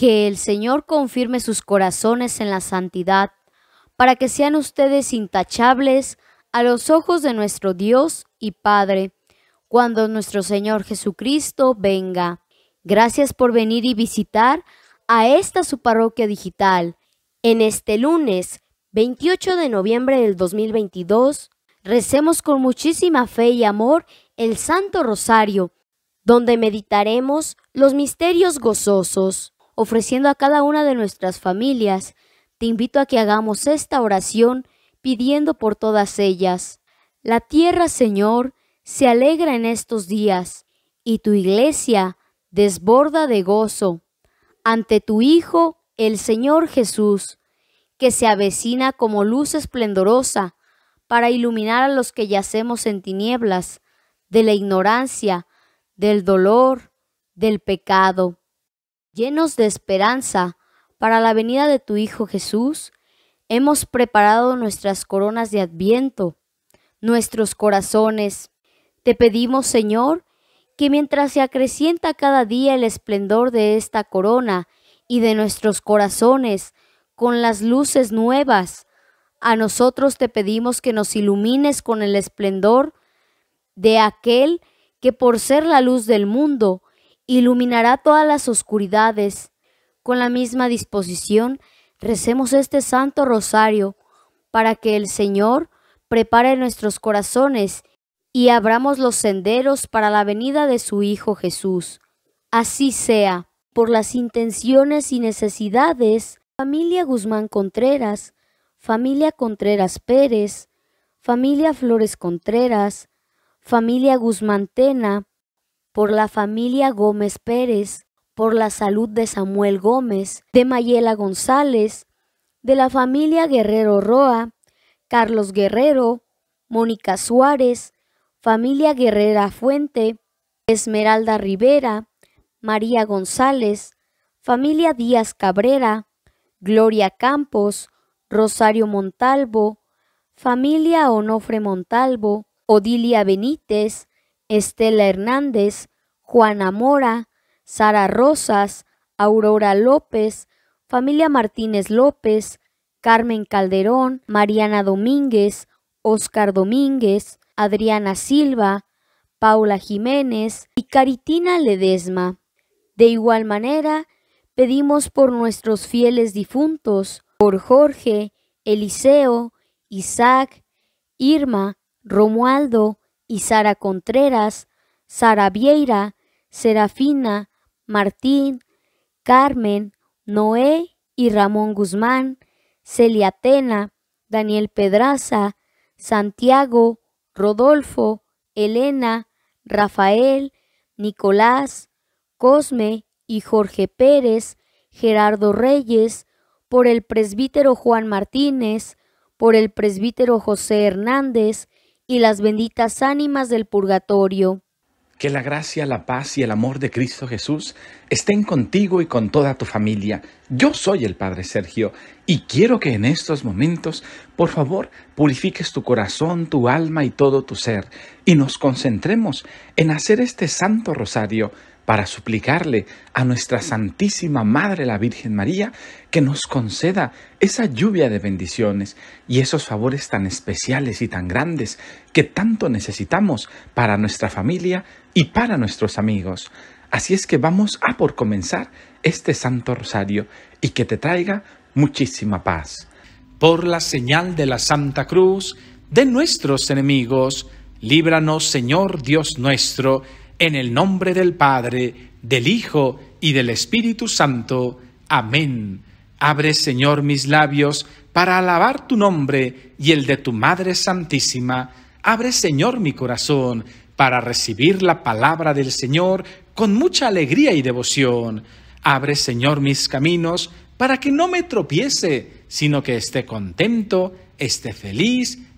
Que el Señor confirme sus corazones en la santidad, para que sean ustedes intachables a los ojos de nuestro Dios y Padre, cuando nuestro Señor Jesucristo venga. Gracias por venir y visitar a esta su parroquia digital. En este lunes, 28 de noviembre del 2022, recemos con muchísima fe y amor el Santo Rosario, donde meditaremos los misterios gozosos ofreciendo a cada una de nuestras familias, te invito a que hagamos esta oración pidiendo por todas ellas. La tierra, Señor, se alegra en estos días, y tu iglesia desborda de gozo ante tu Hijo, el Señor Jesús, que se avecina como luz esplendorosa para iluminar a los que yacemos en tinieblas, de la ignorancia, del dolor, del pecado. Llenos de esperanza para la venida de tu Hijo Jesús, hemos preparado nuestras coronas de adviento, nuestros corazones. Te pedimos, Señor, que mientras se acrecienta cada día el esplendor de esta corona y de nuestros corazones con las luces nuevas, a nosotros te pedimos que nos ilumines con el esplendor de aquel que por ser la luz del mundo iluminará todas las oscuridades. Con la misma disposición, recemos este santo rosario para que el Señor prepare nuestros corazones y abramos los senderos para la venida de su Hijo Jesús. Así sea, por las intenciones y necesidades, familia Guzmán Contreras, familia Contreras Pérez, familia Flores Contreras, familia Guzmán Tena, por la familia Gómez Pérez, por la salud de Samuel Gómez, de Mayela González, de la familia Guerrero Roa, Carlos Guerrero, Mónica Suárez, familia Guerrera Fuente, Esmeralda Rivera, María González, familia Díaz Cabrera, Gloria Campos, Rosario Montalvo, familia Onofre Montalvo, Odilia Benítez, Estela Hernández, Juana Mora, Sara Rosas, Aurora López, familia Martínez López, Carmen Calderón, Mariana Domínguez, Oscar Domínguez, Adriana Silva, Paula Jiménez y Caritina Ledesma. De igual manera, pedimos por nuestros fieles difuntos, por Jorge, Eliseo, Isaac, Irma, Romualdo, y Sara Contreras, Sara Vieira, Serafina, Martín, Carmen, Noé y Ramón Guzmán, Celia Atena, Daniel Pedraza, Santiago, Rodolfo, Elena, Rafael, Nicolás, Cosme y Jorge Pérez, Gerardo Reyes, por el presbítero Juan Martínez, por el presbítero José Hernández, y las benditas ánimas del purgatorio. Que la gracia, la paz y el amor de Cristo Jesús estén contigo y con toda tu familia. Yo soy el Padre Sergio y quiero que en estos momentos, por favor, purifiques tu corazón, tu alma y todo tu ser y nos concentremos en hacer este santo rosario para suplicarle a nuestra Santísima Madre la Virgen María que nos conceda esa lluvia de bendiciones y esos favores tan especiales y tan grandes que tanto necesitamos para nuestra familia y para nuestros amigos. Así es que vamos a por comenzar este Santo Rosario y que te traiga muchísima paz. Por la señal de la Santa Cruz, de nuestros enemigos, líbranos Señor Dios nuestro, en el nombre del Padre, del Hijo y del Espíritu Santo. Amén. Abre, Señor, mis labios para alabar tu nombre y el de tu Madre Santísima. Abre, Señor, mi corazón para recibir la palabra del Señor con mucha alegría y devoción. Abre, Señor, mis caminos para que no me tropiece, sino que esté contento, esté feliz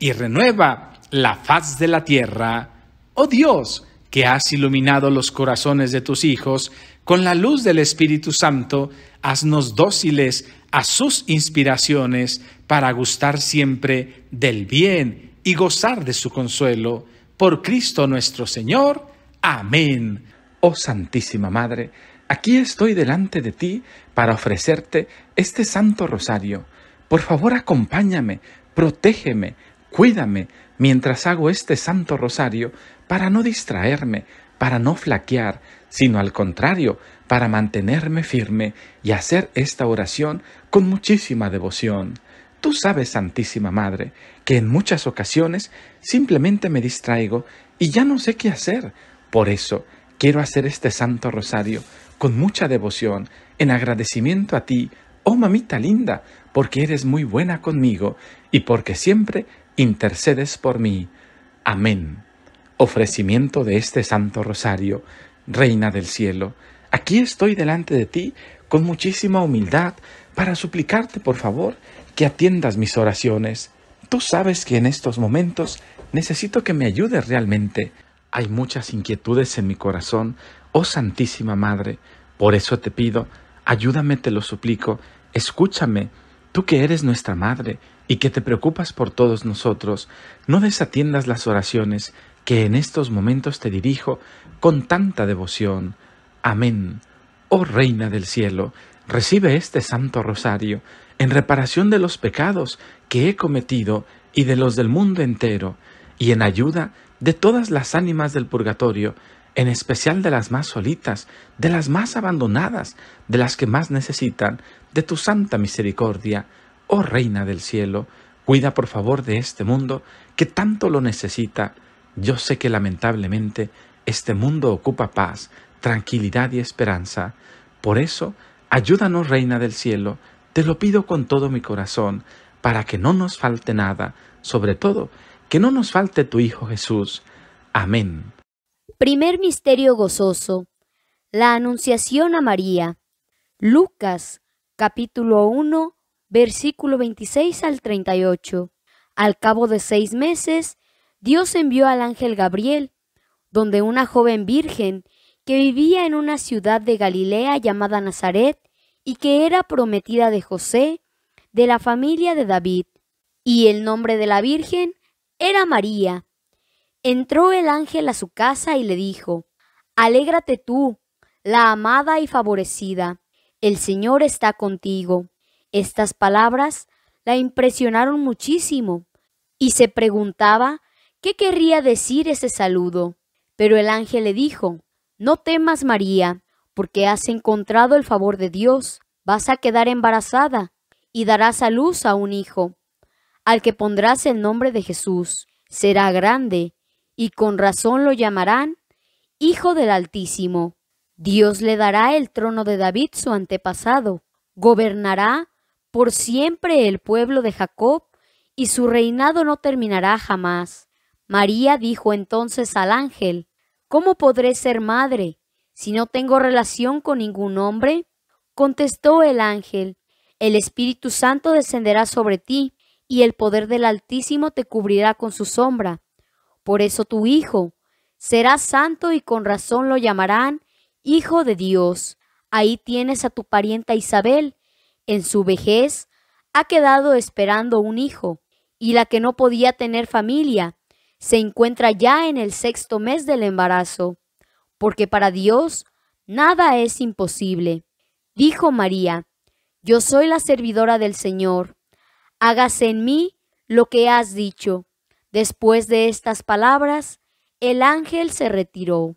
y renueva la faz de la tierra. Oh Dios, que has iluminado los corazones de tus hijos, con la luz del Espíritu Santo, haznos dóciles a sus inspiraciones para gustar siempre del bien y gozar de su consuelo. Por Cristo nuestro Señor. Amén. Oh Santísima Madre, aquí estoy delante de ti para ofrecerte este Santo Rosario. Por favor, acompáñame, protégeme, Cuídame mientras hago este santo rosario para no distraerme, para no flaquear, sino al contrario, para mantenerme firme y hacer esta oración con muchísima devoción. Tú sabes, Santísima Madre, que en muchas ocasiones simplemente me distraigo y ya no sé qué hacer. Por eso quiero hacer este Santo Rosario con mucha devoción, en agradecimiento a ti, oh mamita linda, porque eres muy buena conmigo y porque siempre intercedes por mí. Amén. Ofrecimiento de este Santo Rosario, Reina del Cielo. Aquí estoy delante de ti con muchísima humildad para suplicarte, por favor, que atiendas mis oraciones. Tú sabes que en estos momentos necesito que me ayudes realmente. Hay muchas inquietudes en mi corazón, oh Santísima Madre. Por eso te pido, ayúdame, te lo suplico, escúchame, tú que eres nuestra Madre, y que te preocupas por todos nosotros, no desatiendas las oraciones que en estos momentos te dirijo con tanta devoción. Amén. Oh Reina del Cielo, recibe este Santo Rosario en reparación de los pecados que he cometido y de los del mundo entero, y en ayuda de todas las ánimas del purgatorio, en especial de las más solitas, de las más abandonadas, de las que más necesitan de tu santa misericordia. Oh Reina del Cielo, cuida por favor de este mundo que tanto lo necesita. Yo sé que lamentablemente este mundo ocupa paz, tranquilidad y esperanza. Por eso, ayúdanos, Reina del Cielo, te lo pido con todo mi corazón, para que no nos falte nada, sobre todo, que no nos falte tu Hijo Jesús. Amén. Primer Misterio Gozoso. La Anunciación a María. Lucas capítulo 1 versículo 26 al 38. Al cabo de seis meses, Dios envió al ángel Gabriel, donde una joven virgen que vivía en una ciudad de Galilea llamada Nazaret y que era prometida de José, de la familia de David, y el nombre de la virgen era María. Entró el ángel a su casa y le dijo, Alégrate tú, la amada y favorecida, el Señor está contigo. Estas palabras la impresionaron muchísimo y se preguntaba qué querría decir ese saludo. Pero el ángel le dijo, No temas, María, porque has encontrado el favor de Dios, vas a quedar embarazada y darás a luz a un hijo, al que pondrás el nombre de Jesús. Será grande, y con razón lo llamarán Hijo del Altísimo. Dios le dará el trono de David su antepasado, gobernará por siempre el pueblo de Jacob, y su reinado no terminará jamás. María dijo entonces al ángel, ¿Cómo podré ser madre si no tengo relación con ningún hombre? Contestó el ángel, el Espíritu Santo descenderá sobre ti, y el poder del Altísimo te cubrirá con su sombra. Por eso tu Hijo será santo y con razón lo llamarán Hijo de Dios. Ahí tienes a tu parienta Isabel, en su vejez ha quedado esperando un hijo, y la que no podía tener familia se encuentra ya en el sexto mes del embarazo, porque para Dios nada es imposible. Dijo María, Yo soy la servidora del Señor, hágase en mí lo que has dicho. Después de estas palabras, el ángel se retiró.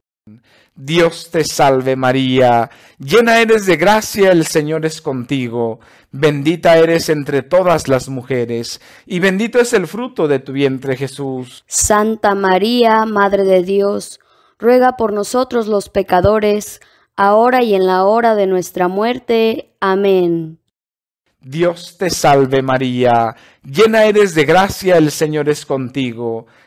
Dios te salve María, llena eres de gracia, el Señor es contigo, bendita eres entre todas las mujeres, y bendito es el fruto de tu vientre Jesús. Santa María, Madre de Dios, ruega por nosotros los pecadores, ahora y en la hora de nuestra muerte. Amén. Dios te salve María, llena eres de gracia, el Señor es contigo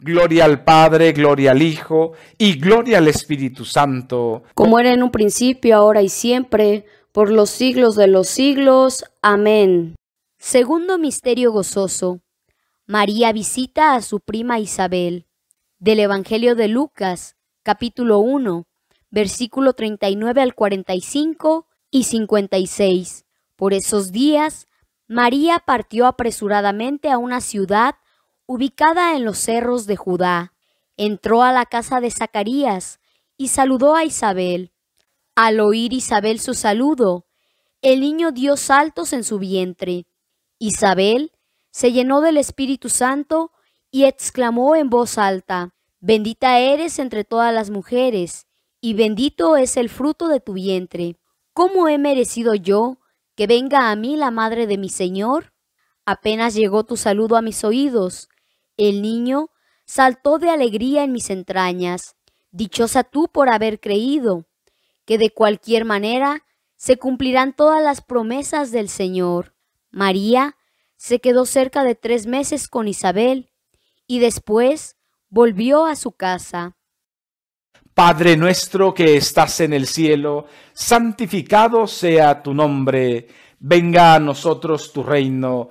Gloria al Padre, gloria al Hijo y gloria al Espíritu Santo. Como era en un principio, ahora y siempre, por los siglos de los siglos. Amén. Segundo Misterio Gozoso. María visita a su prima Isabel. Del Evangelio de Lucas, capítulo 1, versículo 39 al 45 y 56. Por esos días, María partió apresuradamente a una ciudad ubicada en los cerros de Judá, entró a la casa de Zacarías y saludó a Isabel. Al oír Isabel su saludo, el niño dio saltos en su vientre. Isabel se llenó del Espíritu Santo y exclamó en voz alta, Bendita eres entre todas las mujeres, y bendito es el fruto de tu vientre. ¿Cómo he merecido yo que venga a mí la madre de mi Señor? Apenas llegó tu saludo a mis oídos, el niño saltó de alegría en mis entrañas. Dichosa tú por haber creído, que de cualquier manera se cumplirán todas las promesas del Señor. María se quedó cerca de tres meses con Isabel y después volvió a su casa. Padre nuestro que estás en el cielo, santificado sea tu nombre, venga a nosotros tu reino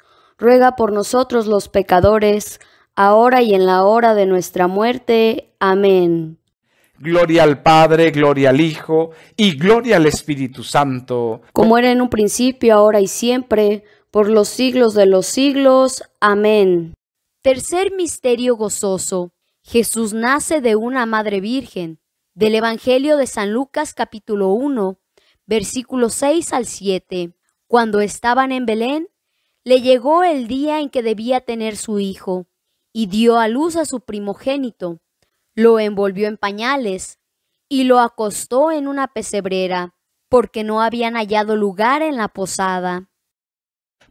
ruega por nosotros los pecadores, ahora y en la hora de nuestra muerte. Amén. Gloria al Padre, gloria al Hijo y gloria al Espíritu Santo. Como era en un principio, ahora y siempre, por los siglos de los siglos. Amén. Tercer misterio gozoso. Jesús nace de una madre virgen. Del Evangelio de San Lucas capítulo 1, versículos 6 al 7. Cuando estaban en Belén, le llegó el día en que debía tener su hijo, y dio a luz a su primogénito, lo envolvió en pañales, y lo acostó en una pesebrera, porque no habían hallado lugar en la posada.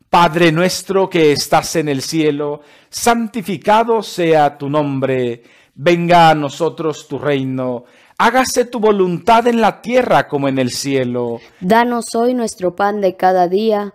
Padre nuestro que estás en el cielo, santificado sea tu nombre, venga a nosotros tu reino, hágase tu voluntad en la tierra como en el cielo. Danos hoy nuestro pan de cada día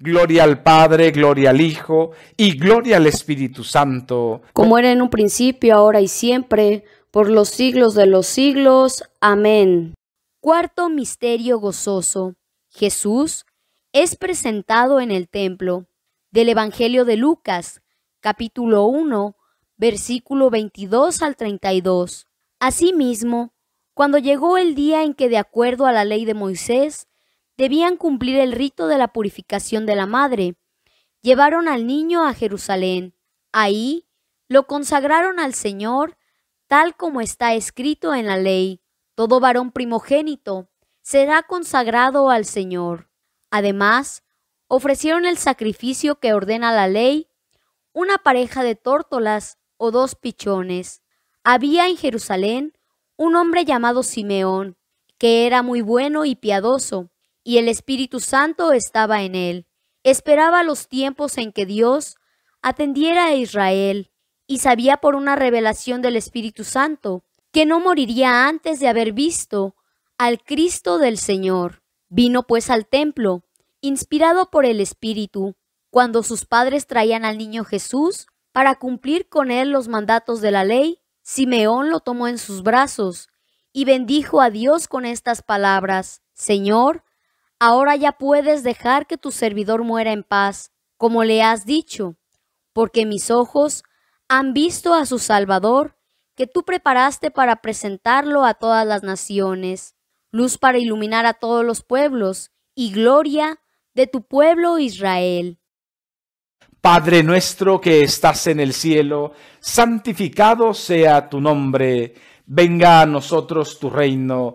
Gloria al Padre, gloria al Hijo y gloria al Espíritu Santo. Como era en un principio, ahora y siempre, por los siglos de los siglos. Amén. Cuarto misterio gozoso. Jesús es presentado en el templo del Evangelio de Lucas, capítulo 1, versículo 22 al 32. Asimismo, cuando llegó el día en que, de acuerdo a la ley de Moisés, debían cumplir el rito de la purificación de la madre. Llevaron al niño a Jerusalén. Ahí lo consagraron al Señor, tal como está escrito en la ley. Todo varón primogénito será consagrado al Señor. Además, ofrecieron el sacrificio que ordena la ley, una pareja de tórtolas o dos pichones. Había en Jerusalén un hombre llamado Simeón, que era muy bueno y piadoso y el Espíritu Santo estaba en él. Esperaba los tiempos en que Dios atendiera a Israel y sabía por una revelación del Espíritu Santo que no moriría antes de haber visto al Cristo del Señor. Vino pues al templo, inspirado por el Espíritu, cuando sus padres traían al niño Jesús para cumplir con él los mandatos de la ley, Simeón lo tomó en sus brazos y bendijo a Dios con estas palabras, Señor, ahora ya puedes dejar que tu servidor muera en paz, como le has dicho, porque mis ojos han visto a su Salvador, que tú preparaste para presentarlo a todas las naciones, luz para iluminar a todos los pueblos y gloria de tu pueblo Israel. Padre nuestro que estás en el cielo, santificado sea tu nombre, venga a nosotros tu reino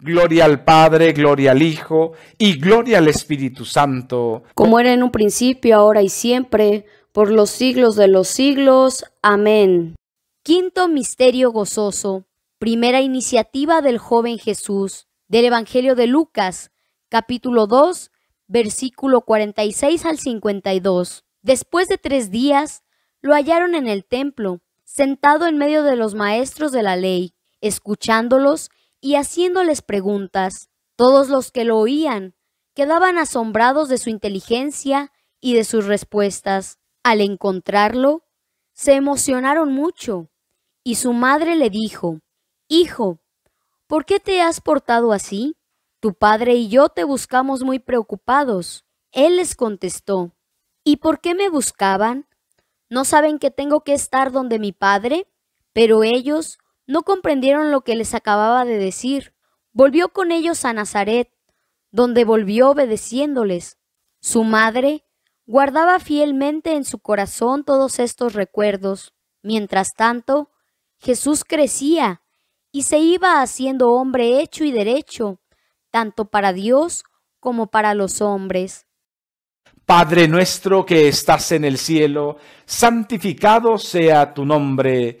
Gloria al Padre, gloria al Hijo y gloria al Espíritu Santo. Como era en un principio, ahora y siempre, por los siglos de los siglos. Amén. Quinto Misterio Gozoso. Primera iniciativa del joven Jesús. Del Evangelio de Lucas, capítulo 2, versículo 46 al 52. Después de tres días, lo hallaron en el templo, sentado en medio de los maestros de la ley, escuchándolos y haciéndoles preguntas, todos los que lo oían quedaban asombrados de su inteligencia y de sus respuestas. Al encontrarlo, se emocionaron mucho, y su madre le dijo, Hijo, ¿por qué te has portado así? Tu padre y yo te buscamos muy preocupados. Él les contestó, ¿Y por qué me buscaban? ¿No saben que tengo que estar donde mi padre? Pero ellos no comprendieron lo que les acababa de decir. Volvió con ellos a Nazaret, donde volvió obedeciéndoles. Su madre guardaba fielmente en su corazón todos estos recuerdos. Mientras tanto, Jesús crecía y se iba haciendo hombre hecho y derecho, tanto para Dios como para los hombres. Padre nuestro que estás en el cielo, santificado sea tu nombre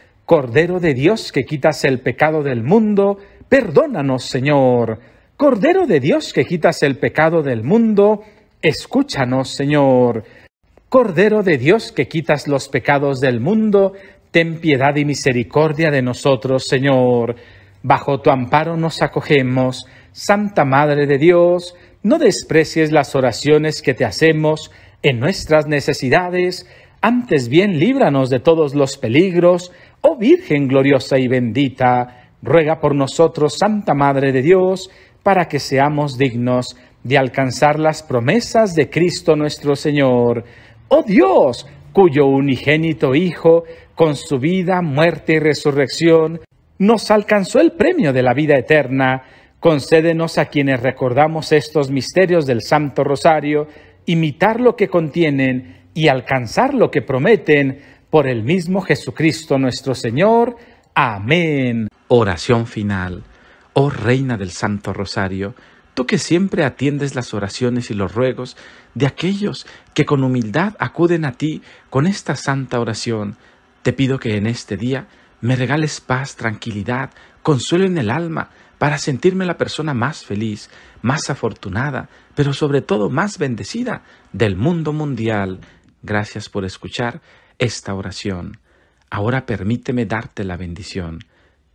Cordero de Dios que quitas el pecado del mundo, perdónanos, Señor. Cordero de Dios que quitas el pecado del mundo, escúchanos, Señor. Cordero de Dios que quitas los pecados del mundo, ten piedad y misericordia de nosotros, Señor. Bajo tu amparo nos acogemos, Santa Madre de Dios, no desprecies las oraciones que te hacemos en nuestras necesidades, antes bien, líbranos de todos los peligros, oh Virgen gloriosa y bendita, ruega por nosotros, Santa Madre de Dios, para que seamos dignos de alcanzar las promesas de Cristo nuestro Señor. Oh Dios, cuyo unigénito Hijo, con su vida, muerte y resurrección, nos alcanzó el premio de la vida eterna. Concédenos a quienes recordamos estos misterios del Santo Rosario, imitar lo que contienen y alcanzar lo que prometen por el mismo Jesucristo nuestro Señor. Amén. Oración final. Oh Reina del Santo Rosario, tú que siempre atiendes las oraciones y los ruegos de aquellos que con humildad acuden a ti con esta santa oración, te pido que en este día me regales paz, tranquilidad, consuelo en el alma, para sentirme la persona más feliz, más afortunada, pero sobre todo más bendecida del mundo mundial Gracias por escuchar esta oración. Ahora permíteme darte la bendición.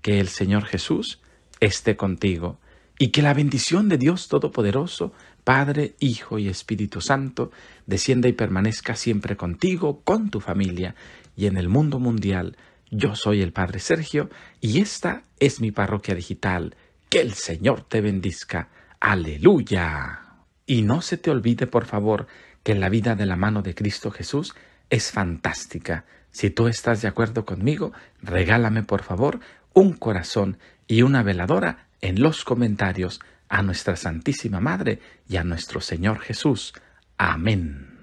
Que el Señor Jesús esté contigo y que la bendición de Dios Todopoderoso, Padre, Hijo y Espíritu Santo, descienda y permanezca siempre contigo, con tu familia y en el mundo mundial. Yo soy el Padre Sergio y esta es mi parroquia digital. Que el Señor te bendizca Aleluya. Y no se te olvide, por favor, que la vida de la mano de Cristo Jesús es fantástica. Si tú estás de acuerdo conmigo, regálame por favor un corazón y una veladora en los comentarios a nuestra Santísima Madre y a nuestro Señor Jesús. Amén.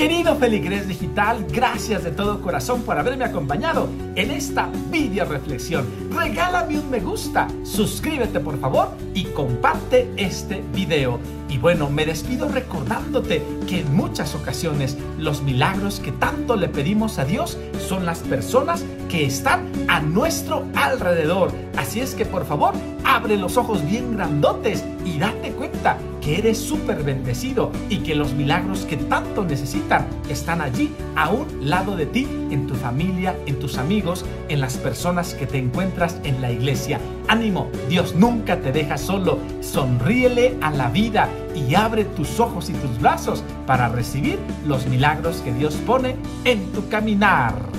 Querido Feligrés Digital, gracias de todo corazón por haberme acompañado en esta video reflexión. Regálame un me gusta, suscríbete por favor y comparte este video. Y bueno, me despido recordándote que en muchas ocasiones los milagros que tanto le pedimos a Dios son las personas que están a nuestro alrededor. Así es que por favor, abre los ojos bien grandotes y date cuenta que eres súper bendecido y que los milagros que tanto necesitan están allí, a un lado de ti, en tu familia, en tus amigos, en las personas que te encuentras en la iglesia. Ánimo, Dios nunca te deja solo. Sonríele a la vida y abre tus ojos y tus brazos para recibir los milagros que Dios pone en tu caminar.